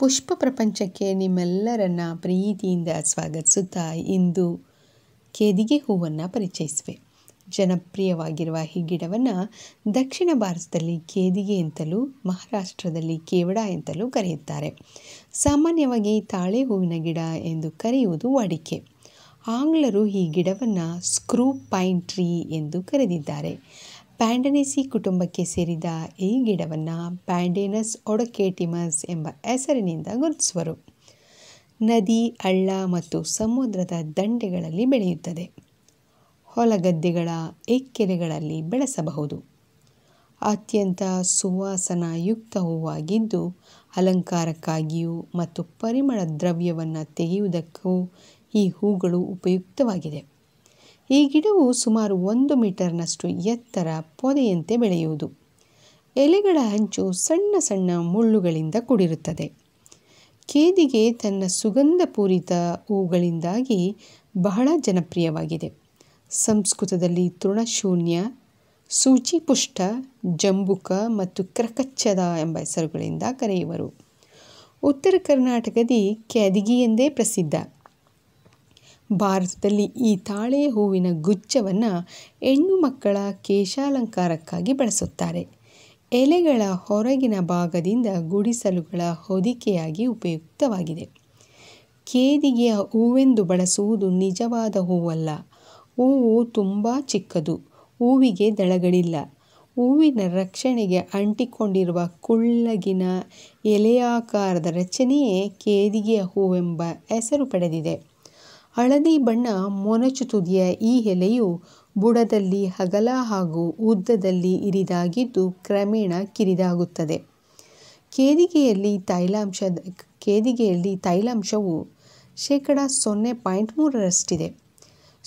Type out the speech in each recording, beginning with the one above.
ಪುಷ್ಪ ಪ್ರಪಂಚಕ್ಕೆ ನಿಮ್ಮೆಲ್ಲರನ್ನ ಪ್ರೀತಿಯಿಂದ ಸ್ವಾಗತಿಸುತ್ತಾ ಇಂದು ಕೇದಿಗೆ ಹೂವನ್ನು ಪರಿಚಯಿಸುವೆ ಜನಪ್ರಿಯವಾಗಿರುವ ಈ ಗಿಡವನ್ನು ದಕ್ಷಿಣ ಭಾರತದಲ್ಲಿ ಕೇದಿಗೆ ಅಂತಲೂ ಮಹಾರಾಷ್ಟ್ರದಲ್ಲಿ ಕೇವಡ ಎಂತಲೂ ಕರೆಯುತ್ತಾರೆ ಸಾಮಾನ್ಯವಾಗಿ ತಾಳೆ ಹೂವಿನ ಗಿಡ ಎಂದು ಕರೆಯುವುದು ವಾಡಿಕೆ ಆಂಗ್ಲರು ಈ ಗಿಡವನ್ನು ಸ್ಕ್ರೂ ಪೈನ್ ಟ್ರೀ ಎಂದು ಕರೆದಿದ್ದಾರೆ ಪ್ಯಾಂಡನೇಸಿ ಕುಟುಂಬಕ್ಕೆ ಸೇರಿದ ಈ ಗಿಡವನ್ನು ಪ್ಯಾಂಡೇನಸ್ ಒಡಕೇಟಿಮಸ್ ಎಂಬ ಹೆಸರಿನಿಂದ ಗುರುತಿಸುವರು ನದಿ ಹಳ್ಳ ಮತ್ತು ಸಮುದ್ರದ ದಂಡೆಗಳಲ್ಲಿ ಬೆಳೆಯುತ್ತದೆ ಹೊಲಗದ್ದೆಗಳ ಎಕ್ಕೆರೆಗಳಲ್ಲಿ ಬೆಳೆಸಬಹುದು ಅತ್ಯಂತ ಸುವಾಸನಾಯುಕ್ತ ಹೂವಾಗಿದ್ದು ಅಲಂಕಾರಕ್ಕಾಗಿಯೂ ಮತ್ತು ಪರಿಮಳ ದ್ರವ್ಯವನ್ನು ತೆಗೆಯುವುದಕ್ಕೂ ಈ ಹೂಗಳು ಉಪಯುಕ್ತವಾಗಿದೆ ಈ ಗಿಡವು ಸುಮಾರು ಒಂದು ಮೀಟರ್ನಷ್ಟು ಎತ್ತರ ಪೊದೆಯಂತೆ ಬೆಳೆಯುವುದು ಎಲೆಗಳ ಹಂಚು ಸಣ್ಣ ಸಣ್ಣ ಮುಳ್ಳುಗಳಿಂದ ಕೂಡಿರುತ್ತದೆ ಕೇದಿಗೆ ತನ್ನ ಸುಗಂಧಪೂರಿತ ಹೂಗಳಿಂದಾಗಿ ಬಹಳ ಜನಪ್ರಿಯವಾಗಿದೆ ಸಂಸ್ಕೃತದಲ್ಲಿ ತೃಣಶೂನ್ಯ ಸೂಚಿಪುಷ್ಟ ಜಂಬುಕ ಮತ್ತು ಕ್ರಕಚ್ಚದ ಎಂಬ ಹೆಸರುಗಳಿಂದ ಕರೆಯುವರು ಉತ್ತರ ಕರ್ನಾಟಕದಿ ಕ್ಯಾದಗಿ ಎಂದೇ ಪ್ರಸಿದ್ಧ ಭಾರತದಲ್ಲಿ ಈ ತಾಳೆ ಹೂವಿನ ಗುಚ್ಛವನ್ನು ಹೆಣ್ಣು ಮಕ್ಕಳ ಕೇಶಾಲಂಕಾರಕ್ಕಾಗಿ ಬಳಸುತ್ತಾರೆ ಎಲೆಗಳ ಹೊರಗಿನ ಭಾಗದಿಂದ ಗುಡಿಸಲುಗಳ ಹೊದಿಕೆಯಾಗಿ ಉಪಯುಕ್ತವಾಗಿದೆ ಕೇದಿಗೆಯ ಹೂವೆಂದು ಬಳಸುವುದು ನಿಜವಾದ ಹೂವಲ್ಲ ಹೂವು ತುಂಬ ಚಿಕ್ಕದು ಹೂವಿಗೆ ದಳಗಳಿಲ್ಲ ಹೂವಿನ ರಕ್ಷಣೆಗೆ ಅಂಟಿಕೊಂಡಿರುವ ಕುಳ್ಳಗಿನ ಎಲೆಯಾಕಾರದ ರಚನೆಯೇ ಕೇದಿಗೆಯ ಹೂವೆಂಬ ಹೆಸರು ಪಡೆದಿದೆ ಹಳದಿ ಬಣ್ಣ ಮೊನಚು ತುದಿಯ ಈ ಎಲೆಯು ಬುಡದಲ್ಲಿ ಹಗಲ ಹಾಗೂ ಉದ್ದದಲ್ಲಿ ಇರಿದಾಗಿದ್ದು ಕ್ರಮೇಣ ಕಿರಿದಾಗುತ್ತದೆ ಕೇದಿಗೆಯಲ್ಲಿ ತೈಲಾಂಶ ಕೇದಿಗೆಯಲ್ಲಿ ತೈಲಾಂಶವು ಶೇಕಡ ಸೊನ್ನೆ ಪಾಯಿಂಟ್ ಮೂರರಷ್ಟಿದೆ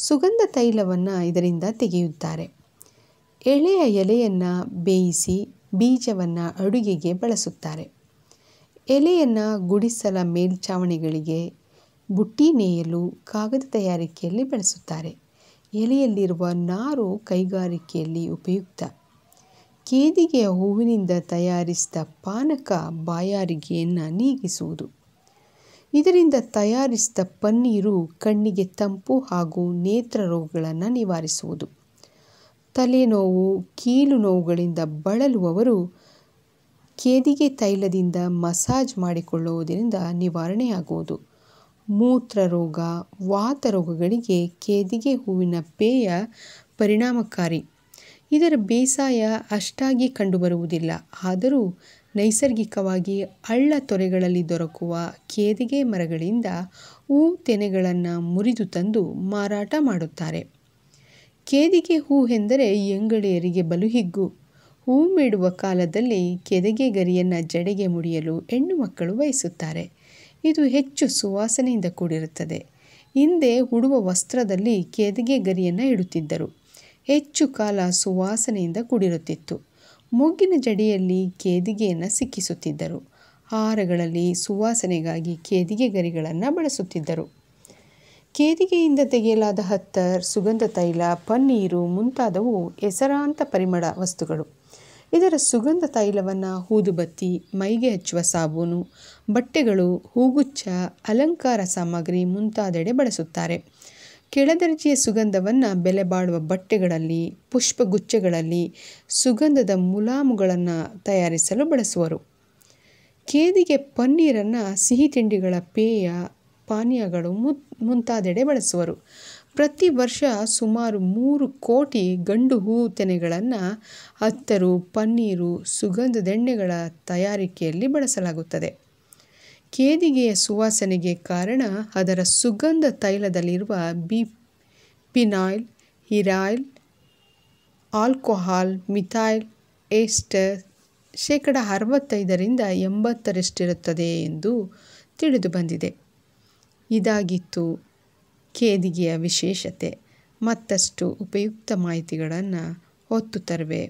ಸುಗಂಧ ತೈಲವನ್ನು ಇದರಿಂದ ತೆಗೆಯುತ್ತಾರೆ ಎಳೆಯ ಎಲೆಯನ್ನು ಬೇಯಿಸಿ ಬೀಜವನ್ನು ಅಡುಗೆಗೆ ಬಳಸುತ್ತಾರೆ ಎಲೆಯನ್ನು ಗುಡಿಸಲ ಮೇಲ್ಛಾವಣಿಗಳಿಗೆ ಬುಟ್ಟಿ ನೇಯಲು ಕಾಗದ ತಯಾರಿಕೆಯಲ್ಲಿ ಬಳಸುತ್ತಾರೆ ಎಲೆಯಲ್ಲಿರುವ ನಾರು ಕೈಗಾರಿಕೆಯಲ್ಲಿ ಉಪಯುಕ್ತ ಕೇದಿಗೆಯ ಹೂವಿನಿಂದ ತಯಾರಿಸಿದ ಪಾನಕ ಬಾಯಾರಿಗೆಯನ್ನು ನೀಗಿಸುವುದು ಇದರಿಂದ ತಯಾರಿಸಿದ ಪನ್ನೀರು ಕಣ್ಣಿಗೆ ತಂಪು ಹಾಗೂ ನೇತ್ರ ರೋಗಗಳನ್ನು ನಿವಾರಿಸುವುದು ತಲೆನೋವು ಕೀಲು ನೋವುಗಳಿಂದ ಬಳಲುವವರು ಕೇದಿಗೆ ತೈಲದಿಂದ ಮಸಾಜ್ ಮಾಡಿಕೊಳ್ಳುವುದರಿಂದ ನಿವಾರಣೆಯಾಗುವುದು ಮೂತ್ರರೋಗ ರೋಗಗಳಿಗೆ ಕೇದಿಗೆ ಹೂವಿನ ಪೇಯ ಪರಿಣಾಮಕಾರಿ ಇದರ ಬೇಸಾಯ ಅಷ್ಟಾಗಿ ಕಂಡುಬರುವುದಿಲ್ಲ ಆದರೂ ನೈಸರ್ಗಿಕವಾಗಿ ಹಳ್ಳ ತೊರೆಗಳಲ್ಲಿ ದೊರಕುವ ಕೇದಿಗೆ ಮರಗಳಿಂದ ಹೂ ತೆನೆಗಳನ್ನು ಮುರಿದು ತಂದು ಮಾರಾಟ ಮಾಡುತ್ತಾರೆ ಕೇದಿಗೆ ಹೂ ಎಂದರೆ ಎಂಗಳಿಯರಿಗೆ ಬಲು ಹಿಗ್ಗು ಹೂ ಮೇಡುವ ಕಾಲದಲ್ಲಿ ಕೆದಗೆ ಗರಿಯನ್ನು ಜಡೆಗೆ ಮುಡಿಯಲು ಹೆಣ್ಣು ಮಕ್ಕಳು ಬಯಸುತ್ತಾರೆ ಇದು ಹೆಚ್ಚು ಸುವಾಸನೆಯಿಂದ ಕೂಡಿರುತ್ತದೆ ಹಿಂದೆ ಉಡುವ ವಸ್ತ್ರದಲ್ಲಿ ಕೇದಿಗೆ ಗರಿಯನ್ನು ಇಡುತ್ತಿದ್ದರು ಹೆಚ್ಚು ಕಾಲ ಸುವಾಸನೆಯಿಂದ ಕೂಡಿರುತ್ತಿತ್ತು ಮೂಗಿನ ಜಡಿಯಲ್ಲಿ ಕೇದಿಗೆಯನ್ನು ಸಿಕ್ಕಿಸುತ್ತಿದ್ದರು ಆಹಾರಗಳಲ್ಲಿ ಸುವಾಸನೆಗಾಗಿ ಕೇದಿಗೆ ಗರಿಗಳನ್ನು ಬಳಸುತ್ತಿದ್ದರು ಕೇದಿಗೆಯಿಂದ ತೆಗೆಯಲಾದ ಹತ್ತರ್ ಸುಗಂಧ ತೈಲ ಪನ್ನೀರು ಮುಂತಾದವು ಹೆಸರಾಂತ ಪರಿಮಳ ವಸ್ತುಗಳು ಇದರ ಸುಗಂಧ ತೈಲವನ್ನು ಹೂದುಬತ್ತಿ ಮೈಗೆ ಹಚ್ಚುವ ಸಾಬೂನು ಬಟ್ಟೆಗಳು ಹೂಗುಚ್ಛ ಅಲಂಕಾರ ಸಾಮಗ್ರಿ ಮುಂತಾದೆಡೆ ಬಳಸುತ್ತಾರೆ ಕೆಳದರ್ಜೆಯ ಸುಗಂಧವನ್ನು ಬೆಲೆ ಬಾಳುವ ಬಟ್ಟೆಗಳಲ್ಲಿ ಪುಷ್ಪಗುಚ್ಛಗಳಲ್ಲಿ ಸುಗಂಧದ ಮುಲಾಮುಗಳನ್ನು ತಯಾರಿಸಲು ಬಳಸುವರು ಕೇದಿಗೆ ಪನ್ನೀರನ್ನು ಸಿಹಿ ತಿಂಡಿಗಳ ಪೇಯ ಪಾನೀಯಗಳು ಮುಂತಾದೆಡೆ ಬಳಸುವರು ಪ್ರತಿ ವರ್ಷ ಸುಮಾರು ಮೂರು ಕೋಟಿ ಗಂಡು ಹೂ ತೆನೆಗಳನ್ನು ಹತ್ತರು ಪನ್ನೀರು ಸುಗಂಧದೆಣ್ಣೆಗಳ ತಯಾರಿಕೆಯಲ್ಲಿ ಬಳಸಲಾಗುತ್ತದೆ ಕೇದಿಗೆಯ ಸುವಾಸನೆಗೆ ಕಾರಣ ಅದರ ಸುಗಂಧ ತೈಲದಲ್ಲಿರುವ ಬಿ ಪಿನಾಯ್ಲ್ ಹಿರಾಯ್ಲ್ ಆಲ್ಕೋಹಾಲ್ ಮಿಥಾಯ್ಲ್ ಏಸ್ಟರ್ ಶೇಕಡ ಅರವತ್ತೈದರಿಂದ ಎಂಬತ್ತರಷ್ಟಿರುತ್ತದೆ ಎಂದು ತಿಳಿದು ಬಂದಿದೆ ಇದಾಗಿತ್ತು ಕೇದಿಗೆಯ ವಿಶೇಷತೆ ಮತ್ತಷ್ಟು ಉಪಯುಕ್ತ ಮಾಹಿತಿಗಳನ್ನು ಹೊತ್ತು ತರುವೆ